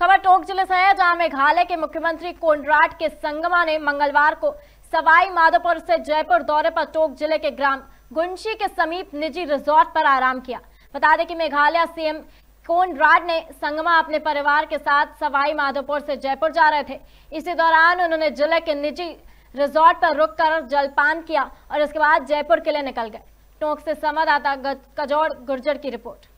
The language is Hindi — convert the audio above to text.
खबर टोंक जिले से है जहां मेघालय के मुख्यमंत्री कोनराट के संगमा ने मंगलवार को सवाई माधोपुर से जयपुर दौरे पर टोंक जिले के ग्राम गुंशी के समीप निजी रिजॉर्ट पर आराम किया बता दें कि मेघालय सीएम कोनराट ने संगमा अपने परिवार के साथ सवाई माधोपुर से जयपुर जा रहे थे इसी दौरान उन्होंने जिले के निजी रिजॉर्ट पर रुक कर जलपान किया और इसके बाद जयपुर के लिए निकल गए टोंक से संवाददाता कजौर गुर्जर की रिपोर्ट